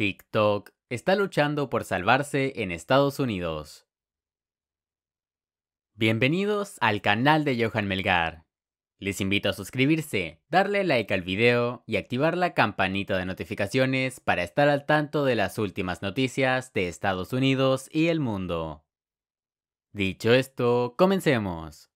TikTok está luchando por salvarse en Estados Unidos. Bienvenidos al canal de Johan Melgar. Les invito a suscribirse, darle like al video y activar la campanita de notificaciones para estar al tanto de las últimas noticias de Estados Unidos y el mundo. Dicho esto, comencemos.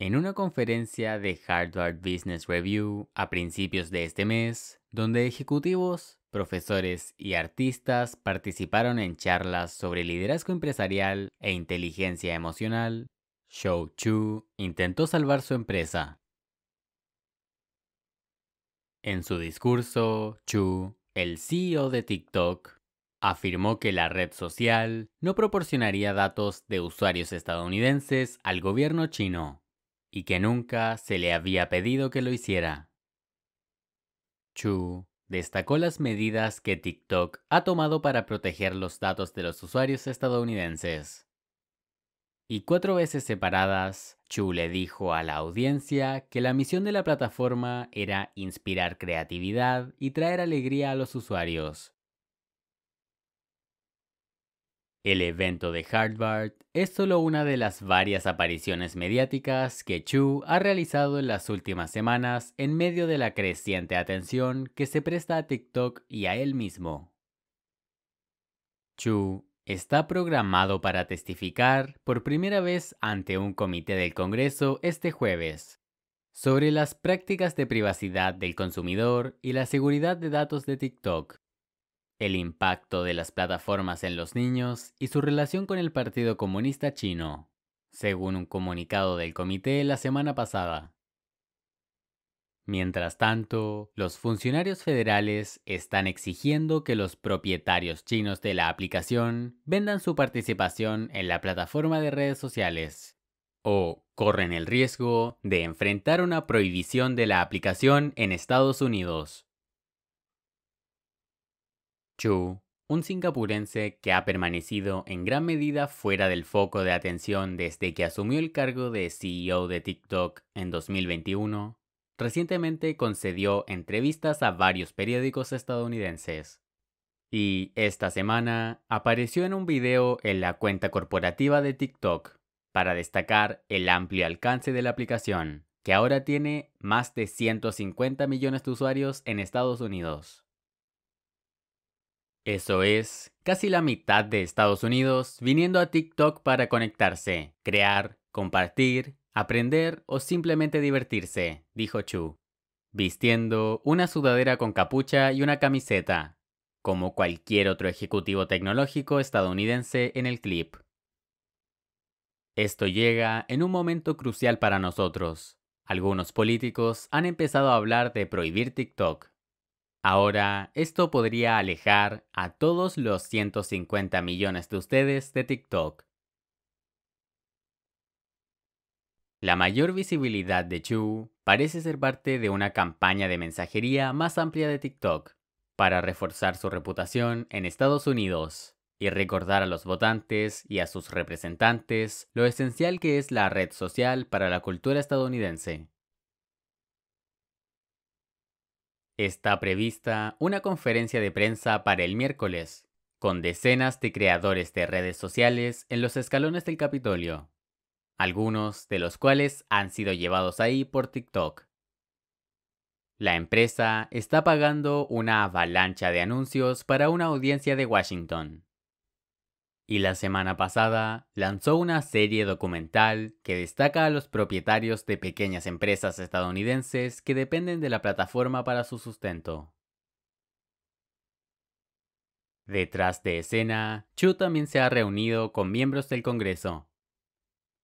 En una conferencia de Hardware Business Review a principios de este mes, donde ejecutivos, profesores y artistas participaron en charlas sobre liderazgo empresarial e inteligencia emocional, Shou Chu intentó salvar su empresa. En su discurso, Chu, el CEO de TikTok, afirmó que la red social no proporcionaría datos de usuarios estadounidenses al gobierno chino y que nunca se le había pedido que lo hiciera. Chu destacó las medidas que TikTok ha tomado para proteger los datos de los usuarios estadounidenses. Y cuatro veces separadas, Chu le dijo a la audiencia que la misión de la plataforma era inspirar creatividad y traer alegría a los usuarios, el evento de Harvard es solo una de las varias apariciones mediáticas que Chu ha realizado en las últimas semanas en medio de la creciente atención que se presta a TikTok y a él mismo. Chu está programado para testificar por primera vez ante un comité del Congreso este jueves sobre las prácticas de privacidad del consumidor y la seguridad de datos de TikTok el impacto de las plataformas en los niños y su relación con el Partido Comunista Chino, según un comunicado del comité la semana pasada. Mientras tanto, los funcionarios federales están exigiendo que los propietarios chinos de la aplicación vendan su participación en la plataforma de redes sociales o corren el riesgo de enfrentar una prohibición de la aplicación en Estados Unidos. Chu, un singapurense que ha permanecido en gran medida fuera del foco de atención desde que asumió el cargo de CEO de TikTok en 2021, recientemente concedió entrevistas a varios periódicos estadounidenses. Y esta semana apareció en un video en la cuenta corporativa de TikTok para destacar el amplio alcance de la aplicación, que ahora tiene más de 150 millones de usuarios en Estados Unidos. Eso es, casi la mitad de Estados Unidos viniendo a TikTok para conectarse, crear, compartir, aprender o simplemente divertirse, dijo Chu, vistiendo una sudadera con capucha y una camiseta, como cualquier otro ejecutivo tecnológico estadounidense en el clip. Esto llega en un momento crucial para nosotros. Algunos políticos han empezado a hablar de prohibir TikTok, Ahora, esto podría alejar a todos los 150 millones de ustedes de TikTok. La mayor visibilidad de Chu parece ser parte de una campaña de mensajería más amplia de TikTok para reforzar su reputación en Estados Unidos y recordar a los votantes y a sus representantes lo esencial que es la red social para la cultura estadounidense. Está prevista una conferencia de prensa para el miércoles, con decenas de creadores de redes sociales en los escalones del Capitolio, algunos de los cuales han sido llevados ahí por TikTok. La empresa está pagando una avalancha de anuncios para una audiencia de Washington y la semana pasada lanzó una serie documental que destaca a los propietarios de pequeñas empresas estadounidenses que dependen de la plataforma para su sustento. Detrás de escena, Chu también se ha reunido con miembros del Congreso.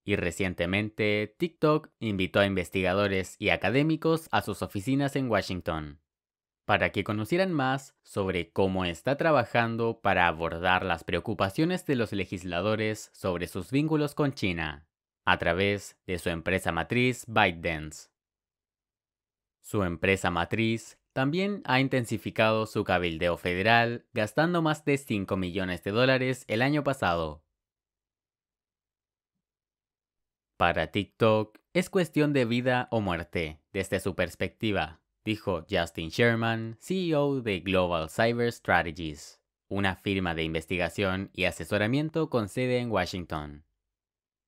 Y recientemente, TikTok invitó a investigadores y académicos a sus oficinas en Washington para que conocieran más sobre cómo está trabajando para abordar las preocupaciones de los legisladores sobre sus vínculos con China, a través de su empresa matriz ByteDance. Su empresa matriz también ha intensificado su cabildeo federal, gastando más de 5 millones de dólares el año pasado. Para TikTok es cuestión de vida o muerte, desde su perspectiva dijo Justin Sherman, CEO de Global Cyber Strategies, una firma de investigación y asesoramiento con sede en Washington,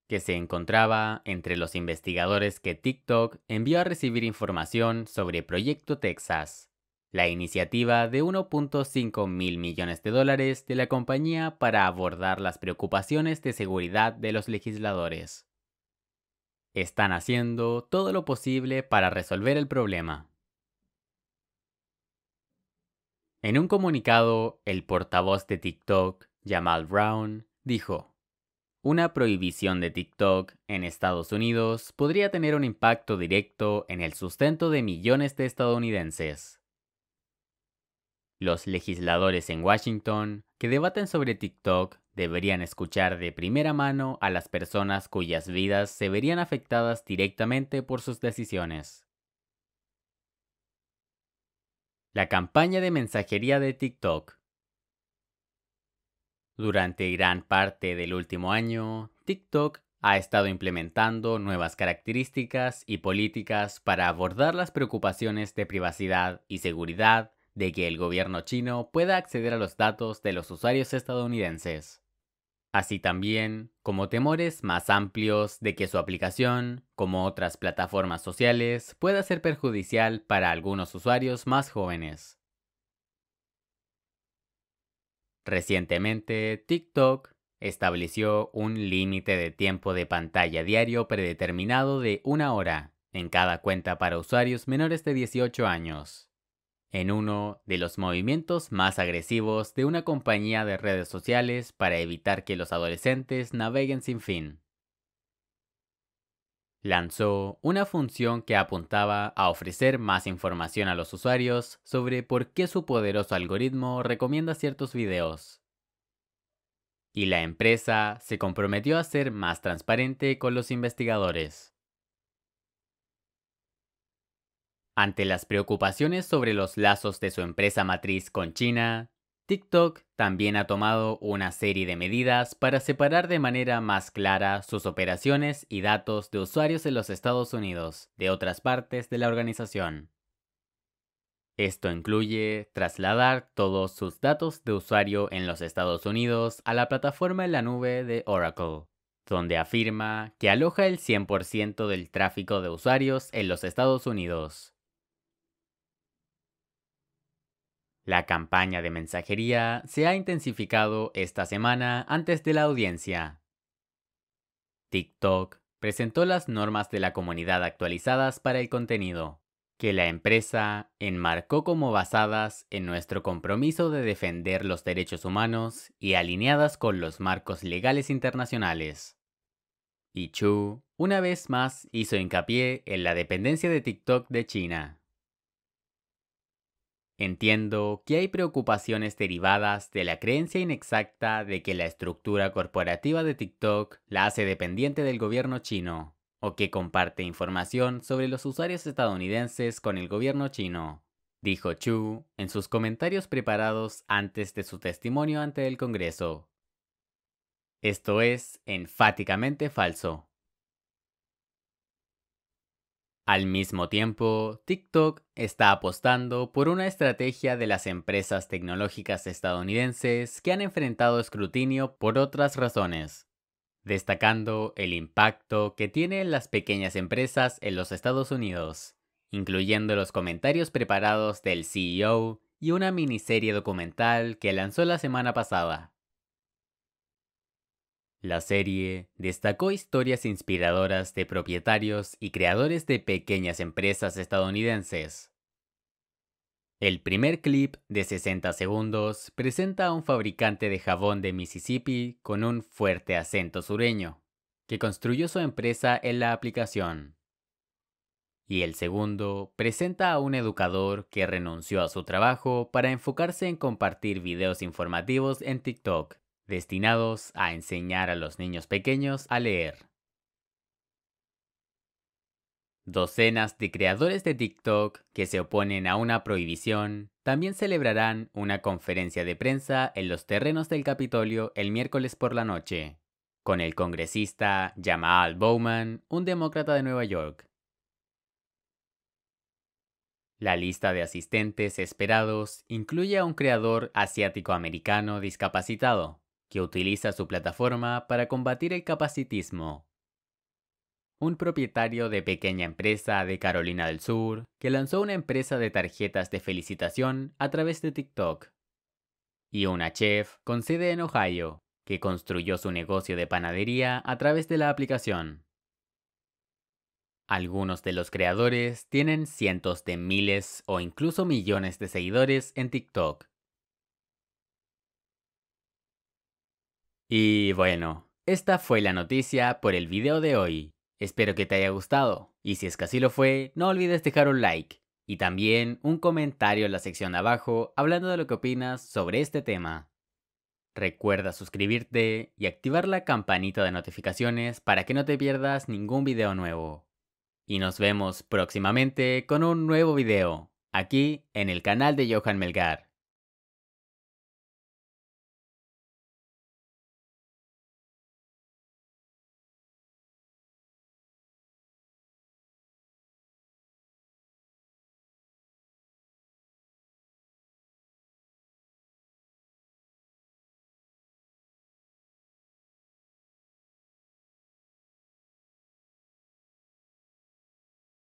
que se encontraba entre los investigadores que TikTok envió a recibir información sobre Proyecto Texas, la iniciativa de 1.5 mil millones de dólares de la compañía para abordar las preocupaciones de seguridad de los legisladores. Están haciendo todo lo posible para resolver el problema. En un comunicado, el portavoz de TikTok, Jamal Brown, dijo, Una prohibición de TikTok en Estados Unidos podría tener un impacto directo en el sustento de millones de estadounidenses. Los legisladores en Washington que debaten sobre TikTok deberían escuchar de primera mano a las personas cuyas vidas se verían afectadas directamente por sus decisiones. La campaña de mensajería de TikTok. Durante gran parte del último año, TikTok ha estado implementando nuevas características y políticas para abordar las preocupaciones de privacidad y seguridad de que el gobierno chino pueda acceder a los datos de los usuarios estadounidenses así también como temores más amplios de que su aplicación, como otras plataformas sociales, pueda ser perjudicial para algunos usuarios más jóvenes. Recientemente, TikTok estableció un límite de tiempo de pantalla diario predeterminado de una hora en cada cuenta para usuarios menores de 18 años en uno de los movimientos más agresivos de una compañía de redes sociales para evitar que los adolescentes naveguen sin fin. Lanzó una función que apuntaba a ofrecer más información a los usuarios sobre por qué su poderoso algoritmo recomienda ciertos videos. Y la empresa se comprometió a ser más transparente con los investigadores. Ante las preocupaciones sobre los lazos de su empresa matriz con China, TikTok también ha tomado una serie de medidas para separar de manera más clara sus operaciones y datos de usuarios en los Estados Unidos de otras partes de la organización. Esto incluye trasladar todos sus datos de usuario en los Estados Unidos a la plataforma en la nube de Oracle, donde afirma que aloja el 100% del tráfico de usuarios en los Estados Unidos La campaña de mensajería se ha intensificado esta semana antes de la audiencia. TikTok presentó las normas de la comunidad actualizadas para el contenido, que la empresa enmarcó como basadas en nuestro compromiso de defender los derechos humanos y alineadas con los marcos legales internacionales. Y Chu, una vez más, hizo hincapié en la dependencia de TikTok de China. Entiendo que hay preocupaciones derivadas de la creencia inexacta de que la estructura corporativa de TikTok la hace dependiente del gobierno chino, o que comparte información sobre los usuarios estadounidenses con el gobierno chino, dijo Chu en sus comentarios preparados antes de su testimonio ante el Congreso. Esto es enfáticamente falso. Al mismo tiempo, TikTok está apostando por una estrategia de las empresas tecnológicas estadounidenses que han enfrentado escrutinio por otras razones, destacando el impacto que tienen las pequeñas empresas en los Estados Unidos, incluyendo los comentarios preparados del CEO y una miniserie documental que lanzó la semana pasada. La serie destacó historias inspiradoras de propietarios y creadores de pequeñas empresas estadounidenses. El primer clip de 60 segundos presenta a un fabricante de jabón de Mississippi con un fuerte acento sureño, que construyó su empresa en la aplicación. Y el segundo presenta a un educador que renunció a su trabajo para enfocarse en compartir videos informativos en TikTok destinados a enseñar a los niños pequeños a leer. Docenas de creadores de TikTok que se oponen a una prohibición también celebrarán una conferencia de prensa en los terrenos del Capitolio el miércoles por la noche, con el congresista Jamal Bowman, un demócrata de Nueva York. La lista de asistentes esperados incluye a un creador asiático-americano discapacitado, que utiliza su plataforma para combatir el capacitismo. Un propietario de pequeña empresa de Carolina del Sur que lanzó una empresa de tarjetas de felicitación a través de TikTok. Y una chef con sede en Ohio que construyó su negocio de panadería a través de la aplicación. Algunos de los creadores tienen cientos de miles o incluso millones de seguidores en TikTok Y bueno, esta fue la noticia por el video de hoy. Espero que te haya gustado, y si es que así lo fue, no olvides dejar un like y también un comentario en la sección de abajo hablando de lo que opinas sobre este tema. Recuerda suscribirte y activar la campanita de notificaciones para que no te pierdas ningún video nuevo. Y nos vemos próximamente con un nuevo video, aquí en el canal de Johan Melgar.